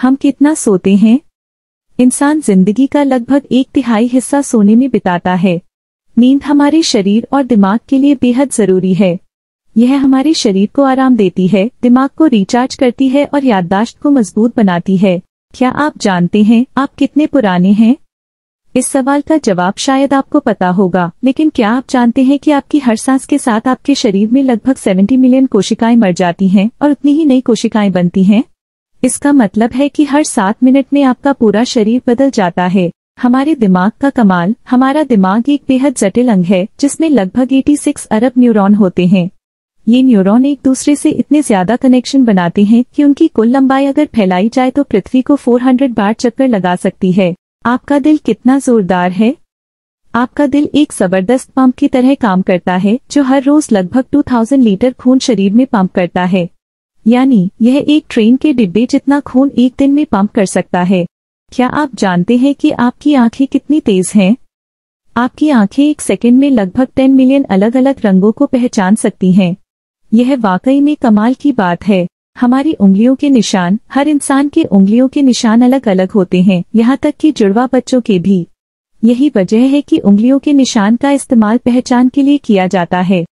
हम कितना सोते हैं इंसान जिंदगी का लगभग एक तिहाई हिस्सा सोने में बिताता है नींद हमारे शरीर और दिमाग के लिए बेहद जरूरी है यह हमारे शरीर को आराम देती है दिमाग को रिचार्ज करती है और याददाश्त को मजबूत बनाती है क्या आप जानते हैं आप कितने पुराने हैं इस सवाल का जवाब शायद आपको पता होगा लेकिन क्या आप जानते हैं कि आपकी हर सांस के साथ आपके शरीर में लगभग 70 मिलियन कोशिकाएं मर जाती हैं और उतनी ही नई कोशिकाएं बनती हैं इसका मतलब है कि हर सात मिनट में आपका पूरा शरीर बदल जाता है हमारे दिमाग का कमाल हमारा दिमाग एक बेहद जटिल अंग है जिसमें लगभग 86 अरब न्यूरॉन होते हैं ये न्यूरॉन एक दूसरे से इतने ज्यादा कनेक्शन बनाते हैं कि उनकी कुल लंबाई अगर फैलाई जाए तो पृथ्वी को 400 बार चक्कर लगा सकती है आपका दिल कितना जोरदार है आपका दिल एक जबरदस्त पंप की तरह काम करता है जो हर रोज लगभग 2000 लीटर खून शरीर में पंप करता है यानी यह एक ट्रेन के डिब्बे जितना खून एक दिन में पंप कर सकता है क्या आप जानते हैं कि आपकी आंखें कितनी तेज हैं आपकी आंखें एक सेकंड में लगभग 10 मिलियन अलग अलग रंगों को पहचान सकती हैं यह वाकई में कमाल की बात है हमारी उंगलियों के निशान हर इंसान के उंगलियों के निशान अलग अलग होते हैं यहाँ तक कि जुड़वा बच्चों के भी यही वजह है कि उंगलियों के निशान का इस्तेमाल पहचान के लिए किया जाता है